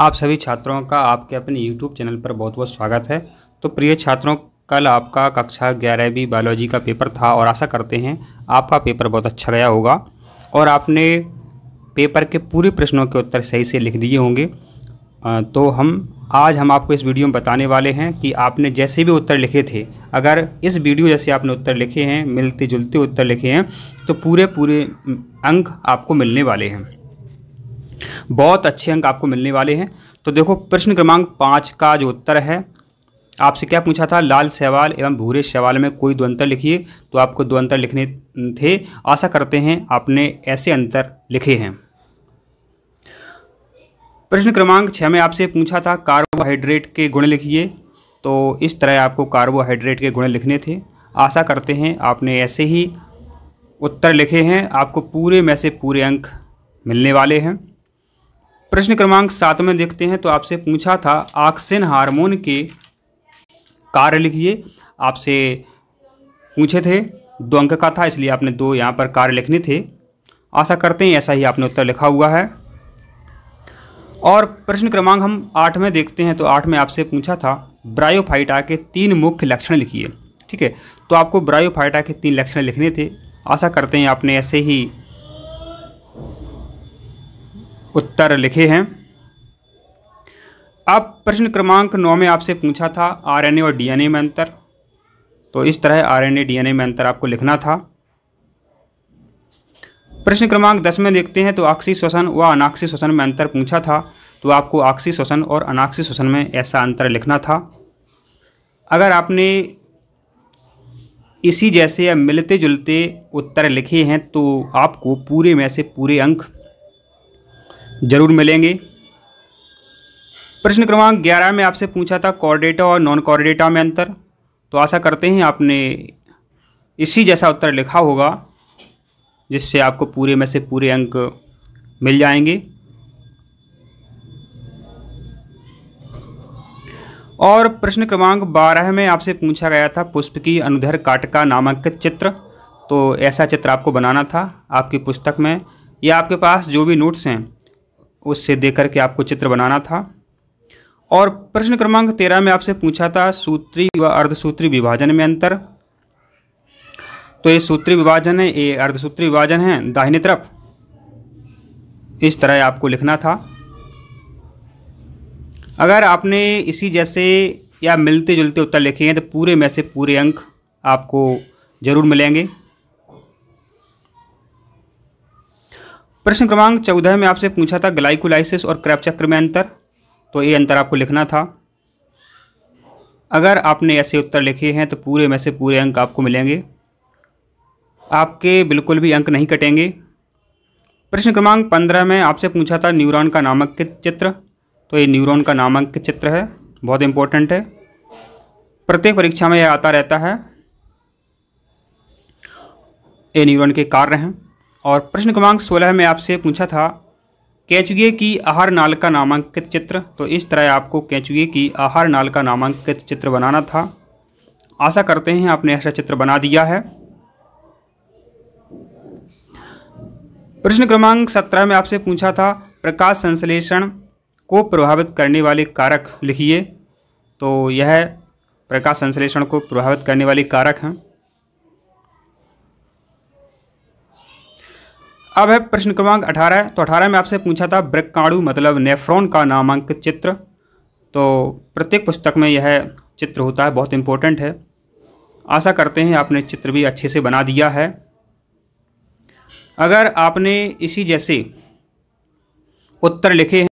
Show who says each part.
Speaker 1: आप सभी छात्रों का आपके अपने यूट्यूब चैनल पर बहुत बहुत स्वागत है तो प्रिय छात्रों कल आपका कक्षा ग्यारहवीं बायोलॉजी का पेपर था और आशा करते हैं आपका पेपर बहुत अच्छा गया होगा और आपने पेपर के पूरे प्रश्नों के उत्तर सही से लिख दिए होंगे तो हम आज हम आपको इस वीडियो में बताने वाले हैं कि आपने जैसे भी उत्तर लिखे थे अगर इस वीडियो जैसे आपने उत्तर लिखे हैं मिलते जुलते उत्तर लिखे हैं तो पूरे पूरे अंक आपको मिलने वाले हैं बहुत अच्छे अंक आपको मिलने वाले हैं तो देखो प्रश्न क्रमांक पाँच का जो उत्तर है आपसे क्या पूछा था लाल सवाल एवं भूरे सवाल में कोई दो अंतर लिखिए तो आपको दो अंतर लिखने थे आशा करते हैं आपने ऐसे अंतर लिखे हैं प्रश्न क्रमांक छः में आपसे पूछा था कार्बोहाइड्रेट के गुण लिखिए तो इस तरह आपको कार्बोहाइड्रेट के गुण लिखने थे आशा करते हैं आपने ऐसे ही उत्तर लिखे हैं आपको पूरे में से पूरे अंक मिलने वाले हैं प्रश्न क्रमांक सात में देखते हैं तो आपसे पूछा था ऑक्सीजन हार्मोन के कार्य लिखिए आपसे पूछे थे दो अंक का था इसलिए आपने दो यहाँ पर कार्य लिखने थे आशा करते हैं ऐसा ही आपने उत्तर लिखा हुआ है और प्रश्न क्रमांक हम आठ में देखते हैं तो आठ में आपसे पूछा था ब्रायोफाइटा के तीन मुख्य लक्षण लिखिए ठीक है तो आपको ब्रायोफाइटा के तीन लक्षण लिखने थे आशा करते हैं आपने ऐसे ही उत्तर लिखे हैं अब प्रश्न क्रमांक नौ में आपसे पूछा था आरएनए और डीएनए में अंतर तो इस तरह आरएनए डीएनए में अंतर आपको लिखना था प्रश्न क्रमांक दस में देखते हैं तो आक्सी श्वसन व अनाक्षी श्वसन में अंतर पूछा था तो आपको आक्सी श्वसन और अनाक्षी श्वसन में ऐसा अंतर लिखना था अगर आपने इसी जैसे या मिलते जुलते उत्तर लिखे हैं तो आपको पूरे में से पूरे अंक जरूर मिलेंगे प्रश्न क्रमांक ग्यारह में आपसे पूछा था कॉर्डेटा और नॉन कॉर्डेटा में अंतर तो आशा करते हैं आपने इसी जैसा उत्तर लिखा होगा जिससे आपको पूरे में से पूरे अंक मिल जाएंगे और प्रश्न क्रमांक बारह में आपसे पूछा गया था पुष्प की अनुधर काटका नामांकित चित्र तो ऐसा चित्र आपको बनाना था आपकी पुस्तक में या आपके पास जो भी नोट्स हैं उससे दे करके आपको चित्र बनाना था और प्रश्न क्रमांक तेरह में आपसे पूछा था सूत्री व अर्धसूत्री विभाजन में अंतर तो ये सूत्री विभाजन है ये अर्धसूत्री विभाजन है दाहिने तरफ इस तरह आपको लिखना था अगर आपने इसी जैसे या मिलते जुलते उत्तर लिखे हैं तो पूरे में से पूरे अंक आपको ज़रूर मिलेंगे प्रश्न क्रमांक चौदह में आपसे पूछा था ग्लाइकोलाइसिस और क्रैप चक्र में अंतर तो ये अंतर आपको लिखना था अगर आपने ऐसे उत्तर लिखे हैं तो पूरे में से पूरे अंक आपको मिलेंगे आपके बिल्कुल भी अंक नहीं कटेंगे प्रश्न क्रमांक पंद्रह में आपसे पूछा था न्यूरॉन का नामक चित्र तो ये न्यूरॉन का नामक चित्र है बहुत इंपॉर्टेंट है प्रत्येक परीक्षा में यह आता रहता है ये न्यूरॉन के कार्य हैं और प्रश्न क्रमांक सोलह में आपसे पूछा था कैचुए की आहार नाल का नामांकित चित्र तो इस तरह आपको कैचुए की आहार नाल का नामांकित चित्र बनाना था आशा करते हैं आपने ऐसा चित्र बना दिया है प्रश्न क्रमांक सत्रह में आपसे पूछा था प्रकाश संश्लेषण को प्रभावित करने वाले कारक लिखिए तो यह प्रकाश संश्लेषण को प्रभावित करने वाले कारक हैं अब है प्रश्न क्रमांक अठारह तो अठारह में आपसे पूछा था ब्रकाणु मतलब नेफ्रॉन का नामांक चित्र तो प्रत्येक पुस्तक में यह चित्र होता है बहुत इंपॉर्टेंट है आशा करते हैं आपने चित्र भी अच्छे से बना दिया है अगर आपने इसी जैसे उत्तर लिखे हैं